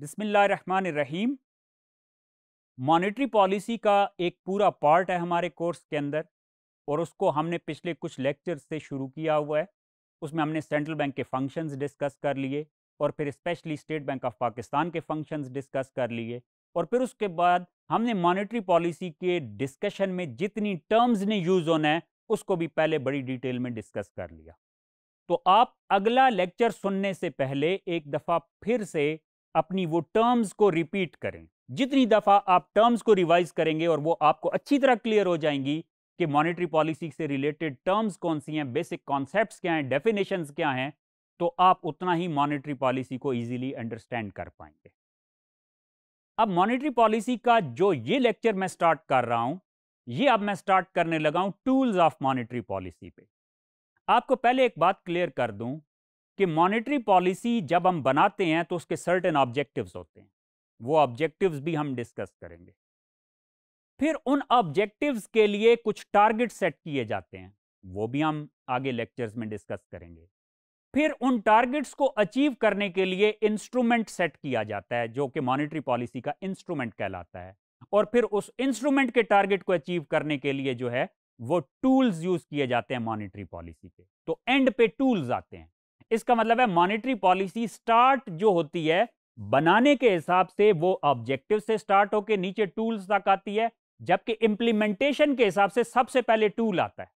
बिसमीम monetary policy का एक पूरा पार्ट है हमारे कोर्स के अंदर और उसको हमने पिछले कुछ लेक्चर से शुरू किया हुआ है उसमें हमने सेंट्रल बैंक के फंक्शंस डिस्कस कर लिए और फिर specially state bank of Pakistan के फंक्शंस डिस्कस कर लिए और फिर उसके बाद हमने मॉनेटरी पॉलिसी के डिस्कशन में जितनी टर्म्स ने यूज़ होना है उसको भी पहले बड़ी डिटेल में डिस्कस कर लिया तो आप अगला लेक्चर सुनने से पहले एक दफ़ा फिर से अपनी वो टर्म्स को रिपीट करें जितनी दफ़ा आप टर्म्स को रिवाइज करेंगे और वो आपको अच्छी तरह क्लियर हो जाएंगी कि मॉनेटरी पॉलिसी से रिलेटेड टर्म्स कौन सी हैं बेसिक कॉन्सेप्ट्स क्या हैं डेफिनेशन क्या हैं तो आप उतना ही मॉनेटरी पॉलिसी को ईजिली अंडरस्टैंड कर पाएंगे अब मॉनेटरी पॉलिसी का जो ये लेक्चर मैं स्टार्ट कर रहा हूँ ये अब मैं स्टार्ट करने लगा हूँ टूल्स ऑफ मॉनेटरी पॉलिसी पे आपको पहले एक बात क्लियर कर दूँ कि मॉनेटरी पॉलिसी जब हम बनाते हैं तो उसके सर्टेन ऑब्जेक्टिव्स होते हैं वो ऑब्जेक्टिव्स भी हम डिस्कस करेंगे फिर उन ऑब्जेक्टिव्स के लिए कुछ टारगेट सेट किए जाते हैं वो भी हम आगे लेक्चर्स में डिस्कस करेंगे फिर उन टारगेट्स को अचीव करने के लिए इंस्ट्रूमेंट सेट किया जाता है जो कि मॉनेटरी पॉलिसी का इंस्ट्रूमेंट कहलाता है और फिर उस इंस्ट्रूमेंट के टारगेट को अचीव करने के लिए जो है वो टूल्स यूज किए जाते हैं मॉनेटरी पॉलिसी के तो एंड पे टूल्स आते हैं इसका मतलब है मॉनेटरी पॉलिसी स्टार्ट जो होती है बनाने के हिसाब से वो ऑब्जेक्टिव से स्टार्ट होकर नीचे टूल्स तक आती है जबकि इंप्लीमेंटेशन के हिसाब से सबसे पहले टूल आता है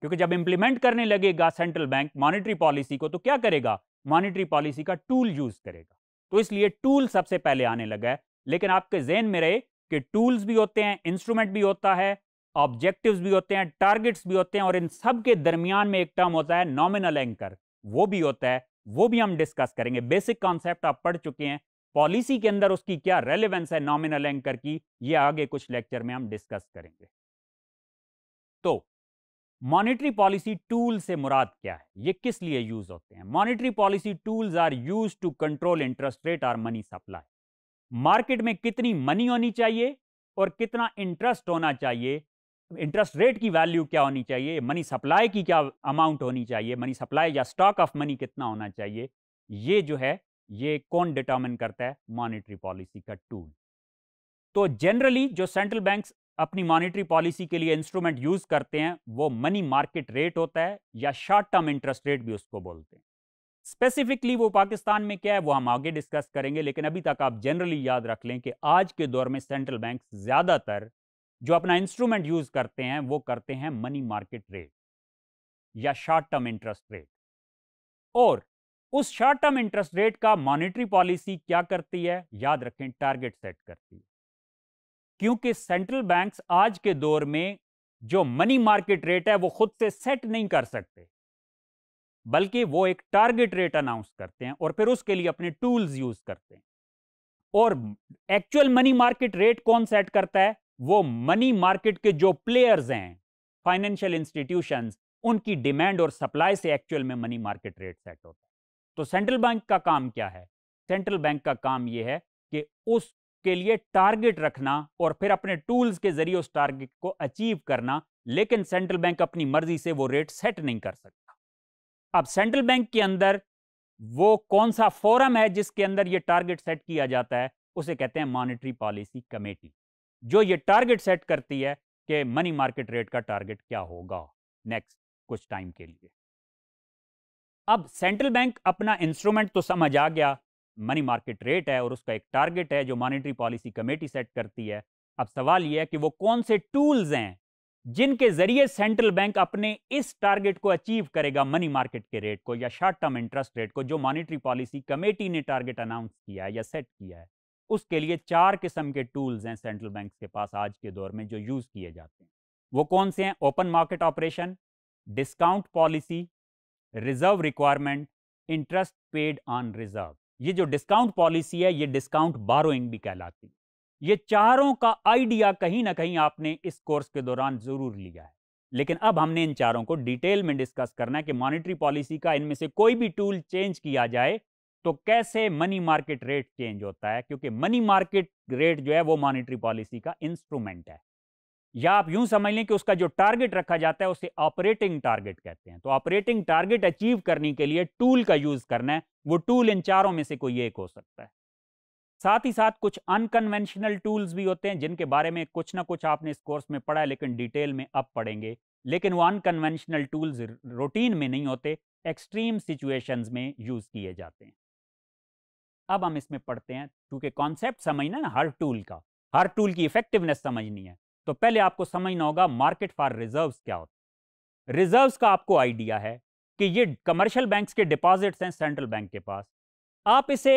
क्योंकि जब इंप्लीमेंट करने लगेगा सेंट्रल बैंक मॉनेटरी पॉलिसी को तो क्या करेगा मॉनेटरी पॉलिसी का टूल यूज करेगा तो इसलिए टूल सबसे पहले आने लगा है लेकिन आपके जेन में रहे कि टूल्स भी होते हैं इंस्ट्रूमेंट भी होता है ऑब्जेक्टिव्स भी होते हैं टारगेट्स भी होते हैं और इन सब के दरमियान में एक टर्म होता है नॉमिनल एंकर वो भी होता है वो भी हम डिस्कस करेंगे बेसिक कॉन्सेप्ट आप पढ़ चुके हैं पॉलिसी के अंदर उसकी क्या रेलिवेंस है नॉमिनल एंकर की ये आगे कुछ लेक्चर में हम डिस्कस करेंगे तो मॉनेटरी पॉलिसी टूल से मुराद क्या है ये किस लिए यूज होते हैं monetary policy tools are used to control interest rate और मनी सप्लाई मार्केट में कितनी मनी होनी चाहिए और कितना इंटरेस्ट होना चाहिए इंटरेस्ट रेट की वैल्यू क्या होनी चाहिए मनी सप्लाई की क्या अमाउंट होनी चाहिए मनी सप्लाई या स्टॉक ऑफ मनी कितना होना चाहिए ये जो है ये कौन डिटर्मिन करता है मॉनेटरी पॉलिसी का टूल तो जनरली जो सेंट्रल बैंक्स अपनी मॉनेटरी पॉलिसी के लिए इंस्ट्रूमेंट यूज़ करते हैं वो मनी मार्केट रेट होता है या शॉर्ट टर्म इंटरेस्ट रेट भी उसको बोलते हैं स्पेसिफिकली वो पाकिस्तान में क्या है वो हम आगे डिस्कस करेंगे लेकिन अभी तक आप जनरली याद रख लें कि आज के दौर में सेंट्रल बैंक ज़्यादातर जो अपना इंस्ट्रूमेंट यूज करते हैं वो करते हैं मनी मार्केट रेट या शॉर्ट टर्म इंटरेस्ट रेट और उस शॉर्ट टर्म इंटरेस्ट रेट का मॉनेटरी पॉलिसी क्या करती है याद रखें टारगेट सेट करती है क्योंकि सेंट्रल बैंक्स आज के दौर में जो मनी मार्केट रेट है वो खुद से सेट नहीं कर सकते बल्कि वो एक टारगेट रेट अनाउंस करते हैं और फिर उसके लिए अपने टूल्स यूज करते हैं और एक्चुअल मनी मार्केट रेट कौन सेट करता है वो मनी मार्केट के जो प्लेयर्स हैं फाइनेंशियल इंस्टीट्यूशंस उनकी डिमांड और सप्लाई से एक्चुअल में मनी मार्केट रेट सेट होता है तो सेंट्रल बैंक का काम क्या है सेंट्रल बैंक का काम यह है कि उसके लिए टारगेट रखना और फिर अपने टूल्स के जरिए उस टारगेट को अचीव करना लेकिन सेंट्रल बैंक अपनी मर्जी से वो रेट सेट नहीं कर सकता अब सेंट्रल बैंक के अंदर वो कौन सा फोरम है जिसके अंदर ये टारगेट सेट किया जाता है उसे कहते हैं मॉनेटरी पॉलिसी कमेटी जो ये टारगेट सेट करती है कि मनी मार्केट रेट का टारगेट क्या होगा नेक्स्ट कुछ टाइम के लिए अब सेंट्रल बैंक अपना इंस्ट्रूमेंट तो समझ आ गया मनी मार्केट रेट है और उसका एक टारगेट है जो मॉनेटरी पॉलिसी कमेटी सेट करती है अब सवाल यह है कि वो कौन से टूल्स हैं जिनके जरिए सेंट्रल बैंक अपने इस टारगेट को अचीव करेगा मनी मार्केट के रेट को या शॉर्ट टर्म इंटरेस्ट रेट को जो मॉनेटरी पॉलिसी कमेटी ने टारगेट अनाउंस किया है या सेट किया है उसके लिए चार किस्म के टूल्स हैं सेंट्रल बैंक के पास आज के दौर में जो यूज़ किए जाते हैं वो कौन से हैं open market operation discount policy reserve requirement interest paid on reserve ये जो डिस्काउंट पॉलिसी है ये डिस्काउंट बारोइंग भी कहलाती है ये चारों का आइडिया कहीं ना कहीं आपने इस कोर्स के दौरान ज़रूर लिया है लेकिन अब हमने इन चारों को डिटेल में डिस्कस करना है कि मॉनेटरी पॉलिसी का इनमें से कोई भी टूल चेंज किया जाए तो कैसे मनी मार्केट रेट चेंज होता है क्योंकि मनी मार्केट रेट जो है वो मॉनिटरी पॉलिसी का इंस्ट्रूमेंट है या आप यूं समझ लें कि उसका जो टारगेट रखा जाता है उसे ऑपरेटिंग टारगेट कहते हैं तो ऑपरेटिंग टारगेट अचीव करने के लिए टूल का यूज करना है वो टूल इन चारों में से कोई एक हो सकता है साथ ही साथ कुछ अनकन्वेंशनल टूल्स भी होते हैं जिनके बारे में कुछ ना कुछ आपने इस कोर्स में पढ़ा है लेकिन डिटेल में अब पढ़ेंगे लेकिन वो अनकन्वेंशनल टूल्स रूटीन में नहीं होते एक्सट्रीम सिचुएशंस में यूज किए जाते हैं अब हम इसमें पढ़ते हैं क्योंकि कॉन्सेप्ट समझना है ना हर टूल का हर टूल की इफेक्टिवनेस समझनी है तो पहले आपको समझना होगा मार्केट फॉर रिजर्व्स क्या होता है रिजर्व्स का आपको आइडिया है कि ये कमर्शियल बैंक्स के डिपॉजिट्स हैं सेंट्रल बैंक के पास आप इसे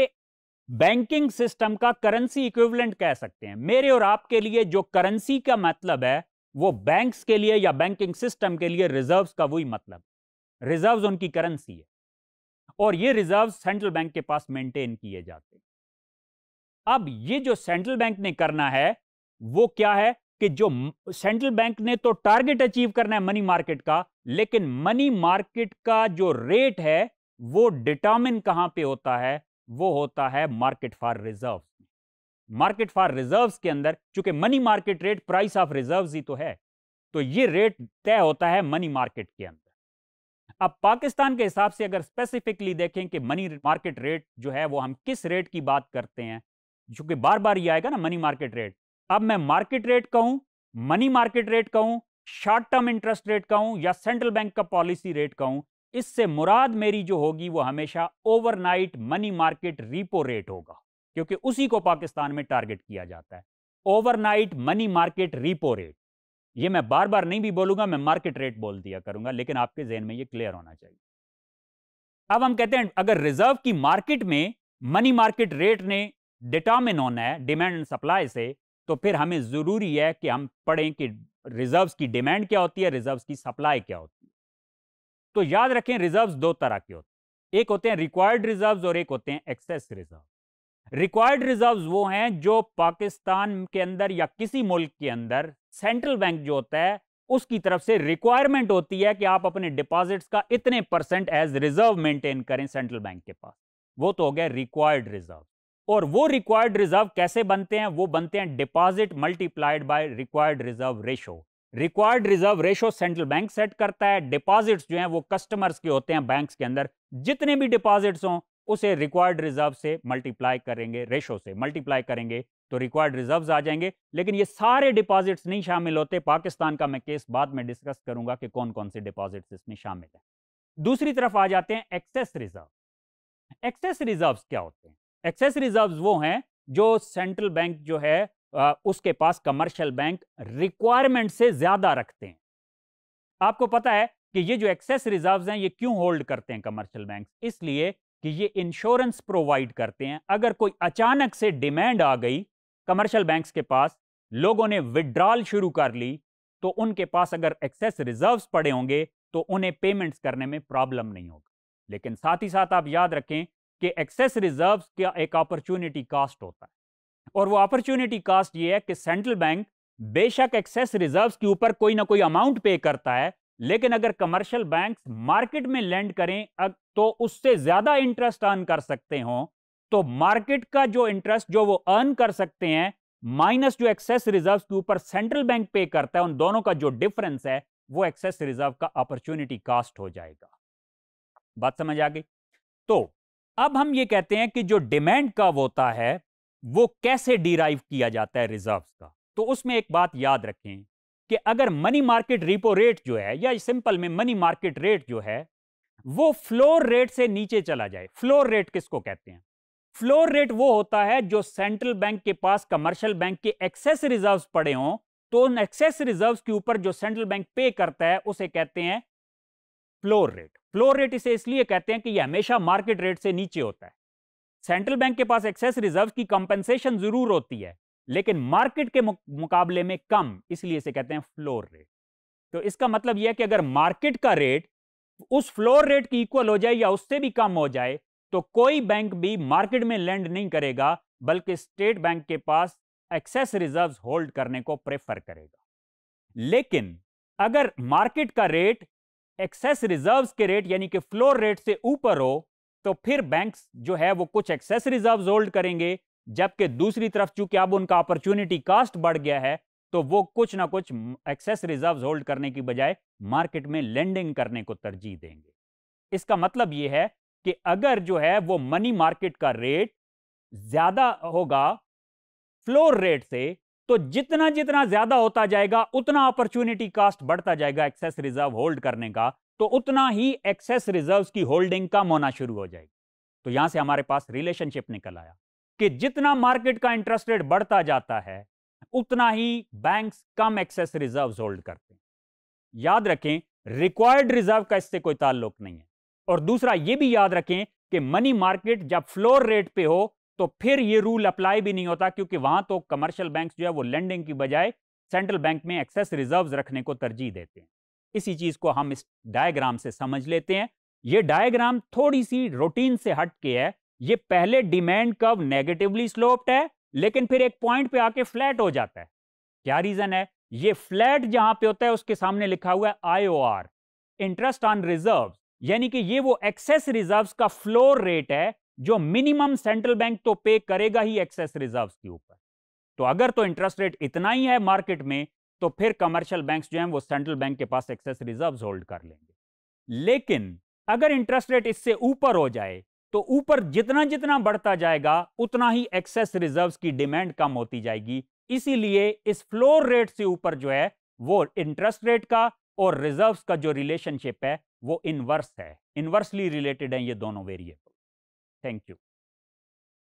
बैंकिंग सिस्टम का करेंसी इक्विवलेंट कह सकते हैं मेरे और आपके लिए जो करेंसी का मतलब है वो बैंक्स के लिए या बैंकिंग सिस्टम के लिए रिजर्व्स का वही मतलब रिजर्व्स उनकी करेंसी है और ये रिजर्व सेंट्रल बैंक के पास मेंटेन किए जाते हैं अब ये जो सेंट्रल बैंक ने करना है वो क्या है कि जो सेंट्रल बैंक ने तो टारगेट अचीव करना है मनी मार्केट का लेकिन मनी मार्केट का जो रेट है वो डिटर्मिन कहां पे होता है वो होता है market for reserve market for reserves के अंदर चूंकि money market rate price of reserves ही तो है तो ये रेट तय होता है मनी मार्केट के अंदर अब पाकिस्तान के हिसाब से अगर स्पेसिफिकली देखें कि मनी मार्केट रेट जो है वो हम किस रेट की बात करते हैं चूंकि बार बार ये आएगा ना मनी मार्केट रेट अब मैं मार्केट रेट कहूं मनी मार्केट रेट कहूं शॉर्ट टर्म इंटरेस्ट रेट कहूं या सेंट्रल बैंक का पॉलिसी रेट कहूं इससे मुराद मेरी जो होगी वो हमेशा overnight money market repo rate होगा क्योंकि उसी को पाकिस्तान में टारगेट किया जाता है overnight money market repo rate ये मैं बार बार नहीं भी बोलूंगा मैं मार्केट रेट बोल दिया करूंगा लेकिन आपके जहन में ये क्लियर होना चाहिए अब हम कहते हैं अगर रिजर्व की मार्केट में मनी मार्केट रेट ने डिटामिन होना है डिमांड एंड सप्लाई से तो फिर हमें ज़रूरी है कि हम पढ़ें कि रिजर्व्स की डिमांड क्या होती है रिजर्व्स की सप्लाई क्या होती है तो याद रखें रिजर्व्स दो तरह के होते हैं एक होते हैं रिक्वायर्ड रिजर्व्स और एक होते हैं एक्सेस रिजर्व रिक्वायर्ड रिजर्व वो हैं जो पाकिस्तान के अंदर या किसी मुल्क के अंदर सेंट्रल बैंक जो होता है उसकी तरफ से रिक्वायरमेंट होती है कि आप अपने डिपॉजिट्स का इतने परसेंट एज रिजर्व मेंटेन करें सेंट्रल बैंक के पास वो तो हो गया रिक्वायर्ड रिजर्व और वो रिक्वायर्ड रिजर्व कैसे बनते हैं वो बनते हैं deposit multiplied by required reserve ratio required reserve ratio central bank set करता है डिपॉजिट्स जो हैं वो कस्टमर्स के होते हैं बैंक्स के अंदर जितने भी डिपॉजिट्स हों उसे रिक्वायर्ड रिजर्व से मल्टीप्लाई करेंगे रेशो से मल्टीप्लाई करेंगे तो रिक्वायर्ड रिजर्व्स आ जाएंगे लेकिन ये सारे डिपॉजिट्स नहीं शामिल होते पाकिस्तान का मैं केस बाद में डिस्कस करूंगा कि कौन कौन से डिपॉजिट्स इसमें शामिल है दूसरी तरफ आ जाते हैं एक्सेस रिजर्व एक्सेस रिजर्व क्या होते हैं एक्सेस रिजर्व वो हैं जो सेंट्रल बैंक जो है उसके पास कमर्शियल बैंक रिक्वायरमेंट से ज्यादा रखते हैं आपको पता है कि ये जो एक्सेस रिजर्व्स हैं ये क्यों होल्ड करते हैं कमर्शियल बैंक इसलिए कि ये इंश्योरेंस प्रोवाइड करते हैं अगर कोई अचानक से डिमांड आ गई कमर्शियल बैंक्स के पास लोगों ने विड्रॉल शुरू कर ली तो उनके पास अगर एक्सेस रिजर्व्स पड़े होंगे तो उन्हें पेमेंट्स करने में प्रॉब्लम नहीं होगा लेकिन साथ ही साथ आप याद रखें कि एक्सेस रिजर्व्स का एक अपॉर्चुनिटी कास्ट होता है और वो अपॉर्चुनिटी कास्ट ये है कि सेंट्रल बैंक बेशक एक्सेस रिजर्व्स के ऊपर कोई ना कोई अमाउंट पे करता है लेकिन अगर कमर्शियल बैंक्स मार्केट में लैंड करें तो उससे ज्यादा इंटरेस्ट अर्न कर सकते हो तो मार्केट का जो इंटरेस्ट जो वो अर्न कर सकते हैं माइनस जो एक्सेस रिजर्व के ऊपर सेंट्रल बैंक पे करता है उन दोनों का जो डिफरेंस है वो एक्सेस रिजर्व का अपॉर्चुनिटी कास्ट हो जाएगा बात समझ आ गई तो अब हम ये कहते हैं कि जो डिमांड का होता है वो कैसे डिराइव किया जाता है रिजर्व का तो उसमें एक बात याद रखें कि अगर मनी मार्केट रिपो रेट जो है या सिंपल में मनी मार्केट रेट जो है वो फ्लोर रेट से नीचे चला जाए फ्लोर रेट किसको कहते हैं फ्लोर रेट वो होता है जो सेंट्रल बैंक के पास कमर्शियल बैंक के एक्सेस रिजर्व पड़े हों तो उन एक्सेस रिजर्व के ऊपर जो सेंट्रल बैंक पे करता है उसे कहते हैं फ्लोर रेट फ्लोर रेट इसे इसलिए कहते हैं कि यह हमेशा मार्केट रेट से नीचे होता है सेंट्रल बैंक के पास एक्सेस रिजर्व की कंपनसेशन जरूर होती है लेकिन मार्केट के मुकाबले में कम इसलिए इसे कहते हैं फ्लोर रेट तो इसका मतलब यह है कि अगर मार्केट का रेट उस फ्लोर रेट की इक्वल हो जाए या उससे भी कम हो जाए तो कोई बैंक भी मार्केट में लैंड नहीं करेगा बल्कि स्टेट बैंक के पास एक्सेस रिजर्व होल्ड करने को प्रेफर करेगा लेकिन अगर मार्केट का रेट एक्सेस रिजर्व्स के रेट यानी कि फ्लोर रेट से ऊपर हो तो फिर बैंक्स जो है वो कुछ एक्सेस रिजर्व्स होल्ड करेंगे जबकि दूसरी तरफ चूंकि अब उनका अपॉर्चुनिटी कास्ट बढ़ गया है तो वो कुछ ना कुछ एक्सेस रिजर्व होल्ड करने की बजाय मार्केट में लेंडिंग करने को तरजीह देंगे इसका मतलब ये है कि अगर जो है वो मनी मार्केट का रेट ज्यादा होगा फ्लोर रेट से तो जितना जितना ज्यादा होता जाएगा उतना अपॉर्चुनिटी कास्ट बढ़ता जाएगा एक्सेस रिजर्व होल्ड करने का तो उतना ही एक्सेस रिजर्व्स की होल्डिंग कम होना शुरू हो जाएगी तो यहां से हमारे पास रिलेशनशिप निकल आया कि जितना मार्केट का इंटरेस्ट रेट बढ़ता जाता है उतना ही बैंक्स कम एक्सेस रिजर्व होल्ड करते हैं याद रखें रिक्वायर्ड रिजर्व का इससे कोई ताल्लुक नहीं है और दूसरा यह भी याद रखें कि मनी मार्केट जब फ्लोर रेट पे हो तो फिर ये रूल अप्लाई भी नहीं होता क्योंकि वहां तो कमर्शियल बैंक जो है वो लैंडिंग की बजाय सेंट्रल बैंक में एक्सेस रिजर्व्स रखने को तरजीह देते हैं इसी चीज को हम इस डायग्राम से समझ लेते हैं ये डायग्राम थोड़ी सी रूटीन से हट के है ये पहले डिमांड कर्व नेगेटिवली स्लोप्ड है लेकिन फिर एक पॉइंट पे आके फ्लैट हो जाता है क्या रीजन है ये फ्लैट जहां पे होता है उसके सामने लिखा हुआ है आईओआर इंटरेस्ट ऑन रिजर्व यानी कि ये वो एक्सेस रिजर्व का फ्लोर रेट है जो मिनिमम सेंट्रल बैंक तो पे करेगा ही एक्सेस रिजर्व के ऊपर तो अगर तो इंटरेस्ट रेट इतना ही है मार्केट में तो फिर कमर्शियल बैंक जो है वो सेंट्रल बैंक के पास एक्सेस रिजर्व होल्ड कर लेंगे लेकिन अगर इंटरेस्ट रेट इससे ऊपर हो जाए तो ऊपर जितना जितना बढ़ता जाएगा उतना ही एक्सेस रिजर्व्स की डिमांड कम होती जाएगी इसीलिए इस फ्लोर रेट से ऊपर जो है वो इंटरेस्ट रेट का और रिजर्व्स का जो रिलेशनशिप है वो इनवर्स है इनवर्सली रिलेटेड है ये दोनों वेरिएबल थैंक यू